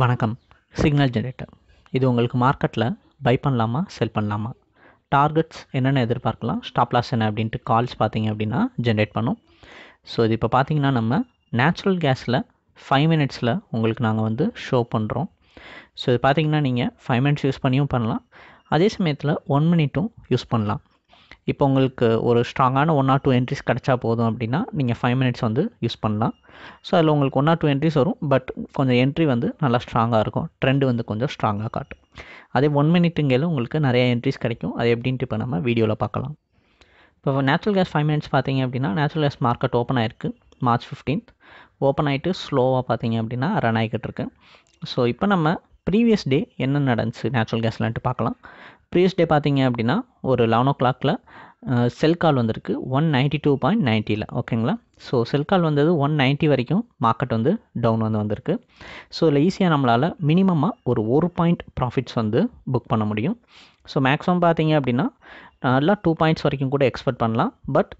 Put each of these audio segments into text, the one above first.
வணக்கம் signal generator இது உங்களுக்கு மார்க்கெட்டில் பை பண்ணலாமா செல் பண்ணலாமா டார்கெட்ஸ் என்னென்ன எதிர்பார்க்கலாம் ஸ்டாப் லாஸ் என்ன அப்படின்ட்டு கால்ஸ் பார்த்தீங்க அப்படின்னா ஜென்ரேட் பண்ணும் ஸோ இது இப்போ பார்த்தீங்கன்னா நம்ம நேச்சுரல் கேஸில் ஃபைவ் மினிட்ஸில் உங்களுக்கு நாங்கள் வந்து ஷோ பண்ணுறோம் ஸோ இது பார்த்தீங்கன்னா நீங்கள் ஃபைவ் மினிட்ஸ் யூஸ் பண்ணியும் பண்ணலாம் அதே சமயத்தில் ஒன் மினிட்டும் யூஸ் பண்ணலாம் இப்போ உங்களுக்கு ஒரு ஸ்ட்ராங்கான ஒன் ஆர் டூ என்ட்ரிஸ் கிடச்சா போதும் அப்படின்னா நீங்கள் ஃபைவ் மினிட்ஸ் வந்து யூஸ் பண்ணலாம் ஸோ அதில் உங்களுக்கு ஒன் ஆர் டூ என்ட்ரிஸ் வரும் பட் கொஞ்சம் என்ட்ரி வந்து நல்லா ஸ்ட்ராங்காக இருக்கும் ட்ரெண்ட் வந்து கொஞ்சம் ஸ்ட்ராங்காக காட்டும் அதே ஒன் மினிட்டுங்கையில் உங்களுக்கு நிறைய என்ட்ரிஸ் கிடைக்கும் அது எப்படின்ட்டு இப்போ நம்ம வீடியோவில் பார்க்கலாம் இப்போ நேச்சுரல் கேஸ் ஃபைவ் மினிட்ஸ் பார்த்தீங்க அப்படின்னா நேச்சுரல் கேஸ் மார்க்கெட் ஓப்பன் ஆயிருக்கு மார்ச் ஃபிஃப்டீன்த் ஓப்பன் ஆகிட்டு ஸ்லோவாக பார்த்தீங்க அப்படின்னா ரன் ஆகிக்கிட்டு இருக்கு ஸோ இப்போ நம்ம ப்ரீவியஸ் டே என்ன நடந்துச்சு நேச்சுரல் கேஸ்லான்ட்டு பார்க்கலாம் ப்ரீவியஸ் டே பார்த்தீங்க அப்படின்னா ஒரு லெவன் ஓ கிளாக்கில் செல் கால் வந்திருக்கு ஒன் நைன்ட்டி டூ பாயிண்ட் நைன்ட்டியில் ஓகேங்களா ஸோ செல் கால் வந்தது ஒன் நைன்ட்டி வரைக்கும் மார்க்கெட் வந்து டவுன் வந்து வந்திருக்கு ஸோ இதில் ஈஸியாக நம்மளால் மினிமமாக ஒரு ஒரு பாயிண்ட் ப்ராஃபிட்ஸ் வந்து புக் பண்ண முடியும் ஸோ மேக்ஸிமம் பார்த்தீங்க அப்படின்னா நல்லா டூ பாயிண்ட்ஸ் வரைக்கும் கூட எக்ஸ்பெக்ட் பண்ணலாம் பட்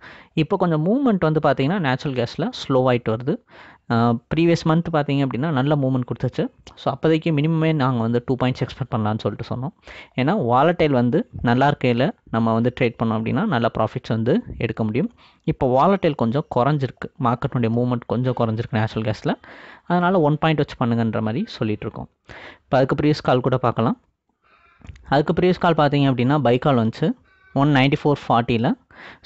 இப்போ கொஞ்சம் மூவ்மெண்ட் வந்து பார்த்திங்கன்னா நேச்சுரல் கேஸில் ஸ்லோவாகிட்டு வருது ப்ரீவியஸ் மந்த் பார்த்திங்க அப்படின்னா நல்ல மூவ்மெண்ட் கொடுத்துச்சு ஸோ அப்போதைக்கு மினிமமே நாங்கள் வந்து டூ பாயிண்ட்ஸ் எக்ஸ்பெக்ட் பண்ணலான்னு சொல்லிட்டு சொன்னோம் ஏன்னா வாலட்டைல் வந்து நல்லா இருக்கையில் நம்ம வந்து ட்ரேட் பண்ணோம் அப்படின்னா நல்ல ப்ராஃபிட்ஸ் வந்து எடுக்க முடியும் இப்போ வாலட்டைல் கொஞ்சம் குறைஞ்சிருக்கு மார்க்கெட்டுடைய மூவ்மெண்ட் கொஞ்சம் குறைஞ்சிருக்கு நேச்சுரல் கேஸில் அதனால் ஒன் பாயிண்ட் வச்சு பண்ணுங்கன்ற மாதிரி சொல்லிகிட்ருக்கோம் இப்போ அதுக்கு ப்ரீவியஸ் கால் கூட பார்க்கலாம் அதுக்கு ப்ரீவியஸ் கால் பார்த்தீங்க அப்படின்னா பைக்கால் வந்துச்சு ஒன் நைன்ட்டி ஃபோர் ஃபார்ட்டியில்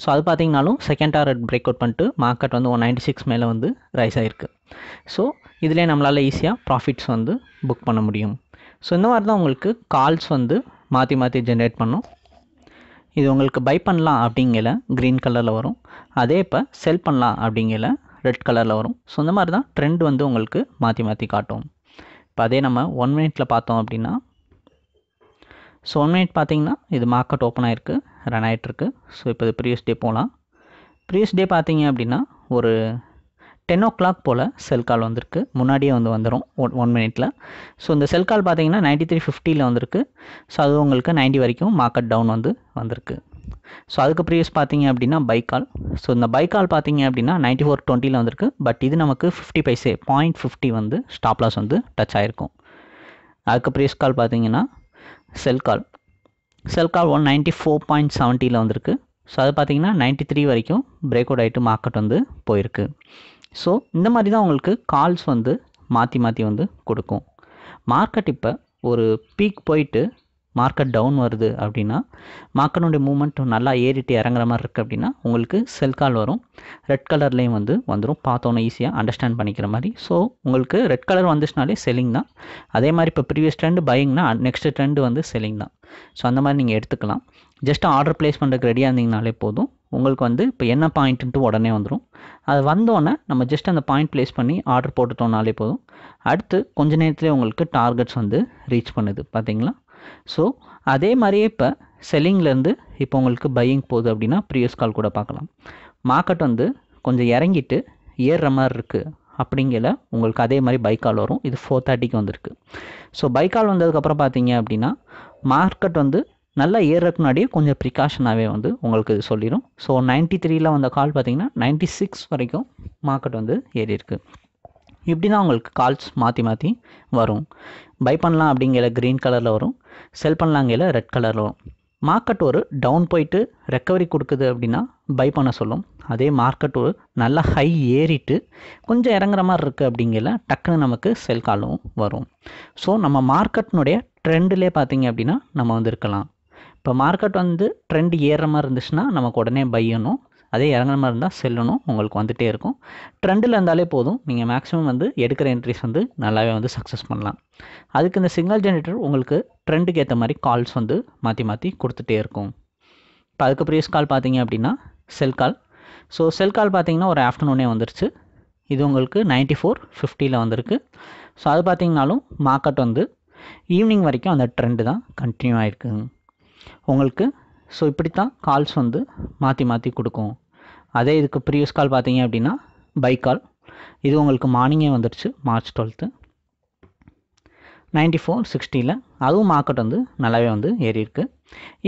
ஸோ அது பார்த்திங்கனாலும் செகண்ட் டாரட் பிரேக் அவுட் பண்ணிட்டு மார்க்கெட் வந்து ஒன் நைன்ட்டி சிக்ஸ் மேலே வந்து ரைஸ் ஆகிருக்கு ஸோ இதிலே நம்மளால் ஈஸியாக ப்ராஃபிட்ஸ் வந்து புக் பண்ண முடியும் ஸோ இந்த மாதிரி தான் உங்களுக்கு கால்ஸ் வந்து மாற்றி மாற்றி ஜென்ரேட் பண்ணும் இது உங்களுக்கு பை பண்ணலாம் அப்படிங்கிற க்ரீன் கலரில் வரும் அதே இப்போ செல் பண்ணலாம் அப்படிங்கிற ரெட் கலரில் வரும் ஸோ இந்த மாதிரி தான் ட்ரெண்ட் வந்து உங்களுக்கு மாற்றி மாற்றி காட்டும் இப்போ அதே நம்ம ஒன் மினிட்டில் பார்த்தோம் அப்படின்னா ஸோ ஒன் மினிட் பார்த்திங்கன்னா இது மார்க்கெட் ஓப்பன் ஆகிருக்கு ரன் ஆகிட்டுருக்கு ஸோ இப்போ ப்ரீவியஸ் டே போகலாம் ப்ரீவியஸ் டே பார்த்தீங்க அப்படின்னா ஒரு டென் ஓ கிளாக் போல் செல் கால் வந்திருக்கு முன்னாடியே வந்து வந்துடும் ஒன் ஒன் மினிட்டில் ஸோ இந்த செல் கால் பார்த்தீங்கன்னா நைன்ட்டி த்ரீ ஃபிஃப்டியில் வந்திருக்கு ஸோ அது உங்களுக்கு நைன்ட்டி வரைக்கும் மார்க்கெட் டவுன் வந்து வந்திருக்கு ஸோ அதுக்கு ப்ரீவியஸ் பார்த்தீங்க அப்படின்னா கால் ஸோ இந்த கால் பார்த்தீங்க அப்படின்னா நைன்ட்டி ஃபோர் டுவெண்ட்டியில் வந்திருக்கு பட் இது நமக்கு ஃபிஃப்டி பைசே பாயிண்ட் ஃபிஃப்டி வந்து ஸ்டாப்லாஸ் வந்து டச் ஆகிருக்கும் அதுக்கு ப்ரீவியஸ் கால் பார்த்தீங்கன்னா sell call sell call one ninety four point செவன்ட்டியில் வந்திருக்கு ஸோ அது பார்த்திங்கன்னா நைன்ட்டி த்ரீ வரைக்கும் பிரேக் அவுட் ஆகிட்டு மார்க்கெட் வந்து போயிருக்கு ஸோ இந்த மாதிரி தான் உங்களுக்கு கால்ஸ் வந்து மாற்றி மாற்றி வந்து கொடுக்கும் மார்க்கெட் இப்போ ஒரு பீக் போயிட்டு மார்க்கெட் டவுன் வருது அப்படின்னா மார்க்கெட்டுடைய மூமெண்ட் நல்லா ஏறிட்டு இறங்குற மாதிரி இருக்குது அப்படின்னா உங்களுக்கு செல் கால் வரும் ரெட் கலர்லேயும் வந்து வந்துடும் பார்த்தோன்னே ஈஸியாக அண்டர்ஸ்டாண்ட் பண்ணிக்கிற மாதிரி ஸோ உங்களுக்கு ரெட் கலர் வந்துச்சுனாலே செல்லிங் தான் அதே மாதிரி இப்போ ப்ரீவியஸ் ட்ரெண்டு பையிங்னா நெக்ஸ்ட் ட்ரெண்டு வந்து செல்லிங் தான் ஸோ அந்த மாதிரி நீங்கள் எடுத்துக்கலாம் ஜஸ்ட் ஆர்டர் ப்ளேஸ் பண்ணுறதுக்கு ரெடியாக இருந்தீங்கனாலே போதும் உங்களுக்கு வந்து இப்போ என்ன பாயிண்ட்டுன்ட்டு உடனே வந்துடும் அது வந்தோடனே நம்ம ஜஸ்ட் அந்த பாயிண்ட் ப்ளேஸ் பண்ணி ஆர்டர் போட்டுட்டோம்னாலே போதும் அடுத்து கொஞ்ச நேரத்துலேயே உங்களுக்கு டார்கெட்ஸ் வந்து ரீச் பண்ணுது பார்த்தீங்களா ஸோ அதே மாதிரியே இப்போ செல்லிங்லேருந்து இப்போ உங்களுக்கு பையிங் போகுது அப்படின்னா ப்ரீவியஸ் கால் கூட பார்க்கலாம் மார்க்கெட் வந்து கொஞ்சம் இறங்கிட்டு ஏறுற மாதிரி இருக்குது அப்படிங்கிற உங்களுக்கு அதே மாதிரி கால் வரும் இது ஃபோர் தேர்ட்டிக்கு வந்திருக்கு ஸோ கால் வந்ததுக்கப்புறம் பார்த்தீங்க அப்படின்னா மார்க்கெட் வந்து நல்லா ஏறுறதுக்கு முன்னாடியே கொஞ்சம் ப்ரிகாஷனாகவே வந்து உங்களுக்கு இது சொல்லிடும் ஸோ நைன்ட்டி த்ரீயில் வந்த கால் பார்த்தீங்கன்னா நைன்ட்டி சிக்ஸ் வரைக்கும் மார்க்கெட் வந்து ஏறி இருக்குது இப்படி தான் உங்களுக்கு கால்ஸ் மாற்றி மாற்றி வரும் பை பண்ணலாம் அப்படிங்கிற க்ரீன் கலரில் வரும் செல் பண்ணலாங்கையில் ரெட் கலரில் வரும் மார்க்கெட் ஒரு டவுன் போயிட்டு ரெக்கவரி கொடுக்குது அப்படின்னா பை பண்ண சொல்லும் அதே மார்க்கெட் ஒரு நல்லா ஹை ஏறிட்டு கொஞ்சம் இறங்குற மாதிரி இருக்குது அப்படிங்கிற டக்குன்னு நமக்கு செல் காலும் வரும் ஸோ நம்ம மார்க்கெட்னுடைய ட்ரெண்டிலே பார்த்தீங்க அப்படின்னா நம்ம வந்து இருக்கலாம் இப்போ மார்க்கெட் வந்து ட்ரெண்ட் ஏறுற மாதிரி இருந்துச்சுன்னா நமக்கு உடனே பையணும் அதே இறங்குற மாதிரி இருந்தால் செல்லணும் உங்களுக்கு வந்துகிட்டே இருக்கும் ட்ரெண்டில் இருந்தாலே போதும் நீங்கள் மேக்ஸிமம் வந்து எடுக்கிற என்ட்ரிஸ் வந்து நல்லாவே வந்து சக்ஸஸ் பண்ணலாம் அதுக்கு இந்த சிக்னல் ஜென்ரேட்டர் உங்களுக்கு ட்ரெண்டுக்கு ஏற்ற மாதிரி கால்ஸ் வந்து மாற்றி மாற்றி கொடுத்துட்டே இருக்கும் இப்போ அதுக்கு ப்ரீஸ் கால் பார்த்தீங்க அப்படின்னா செல் கால் ஸோ செல் கால் பார்த்தீங்கன்னா ஒரு ஆஃப்டர்நூனே வந்துருச்சு இது உங்களுக்கு நைன்ட்டி ஃபோர் ஃபிஃப்டியில் வந்திருக்கு ஸோ அது பார்த்தீங்கனாலும் மார்க்கெட் வந்து ஈவினிங் வரைக்கும் அந்த ட்ரெண்டு தான் கண்டினியூ ஆகிருக்குங்க உங்களுக்கு ஸோ இப்படி தான் கால்ஸ் வந்து மாற்றி மாற்றி கொடுக்கும் அதே இதுக்கு ப்ரீவியஸ் கால் பார்த்தீங்க அப்படின்னா பை கால் இது உங்களுக்கு மார்னிங்கே வந்துடுச்சு மார்ச் டுவெல்த்து நைன்டி ஃபோர் சிக்ஸ்டியில் அதுவும் மார்க்கெட் வந்து நல்லாவே வந்து ஏறியிருக்கு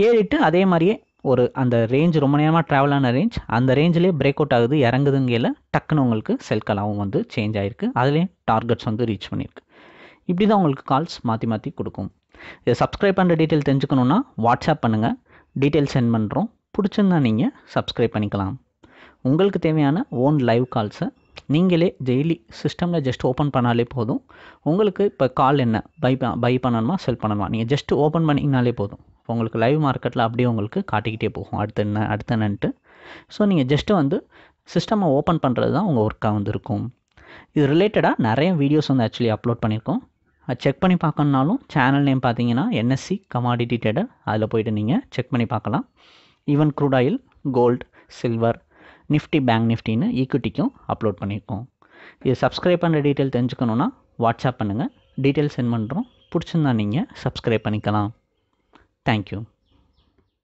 ஏறிட்டு அதே மாதிரியே ஒரு அந்த ரேஞ்ச் ரொம்ப நேரமாக ட்ராவல் ஆன ரேஞ்ச் அந்த ரேஞ்சிலே பிரேக் அவுட் ஆகுது இறங்குதுங்கையில் டக்குன்னு உங்களுக்கு செல் கலாவும் வந்து சேஞ்ச் ஆகிருக்கு அதுலேயும் டார்கெட்ஸ் வந்து ரீச் பண்ணியிருக்கு இப்படி தான் உங்களுக்கு கால்ஸ் மாற்றி மாற்றி கொடுக்கும் இதை சப்ஸ்கிரைப் பண்ணுற டீட்டெயில் தெரிஞ்சுக்கணுன்னா வாட்ஸ்அப் பண்ணுங்கள் டீட்டெயில் சென்ட் பண்ணுறோம் பிடிச்சிருந்தா நீங்கள் சப்ஸ்கிரைப் பண்ணிக்கலாம் உங்களுக்கு தேவையான ஓன் லைவ் கால்ஸை நீங்களே டெய்லி சிஸ்டமில் ஜஸ்ட் ஓப்பன் பண்ணாலே போதும் உங்களுக்கு இப்போ கால் என்ன பை பை பண்ணணுமா செல் பண்ணணுமா நீங்கள் ஜஸ்ட் ஓப்பன் பண்ணிங்கனாலே போதும் உங்களுக்கு லைவ் மார்க்கெட்டில் அப்படியே உங்களுக்கு காட்டிக்கிட்டே போகும் அடுத்த என்ன அடுத்த என்னன்ட்டு ஸோ நீங்கள் ஜஸ்ட்டு வந்து சிஸ்டமை ஓப்பன் பண்ணுறது தான் உங்கள் ஒர்க்காக வந்துருக்கும் இது ரிலேட்டடாக நிறைய வீடியோஸ் வந்து ஆக்சுவலி அப்லோட் பண்ணியிருக்கோம் செக் பண்ணி பார்க்கணுன்னாலும் சேனல் நேம் பார்த்தீங்கன்னா என்எஸ்சி கமாடிட்டி ட்ரேடர் அதில் போய்ட்டு நீங்கள் செக் பண்ணி பார்க்கலாம் even crude oil gold silver Nifty bank நிஃப்டின்னு ஈக்விட்டிக்கும் அப்லோட் பண்ணியிருக்கோம் இது சப்ஸ்கிரைப் பண்ணுற டீட்டெயில் தெரிஞ்சுக்கணுன்னா வாட்ஸ்அப் பண்ணுங்கள் டீட்டெயில் சென்ட் பண்ணுறோம் பிடிச்சிருந்தா நீங்கள் சப்ஸ்கிரைப் பண்ணிக்கலாம் தேங்க்யூ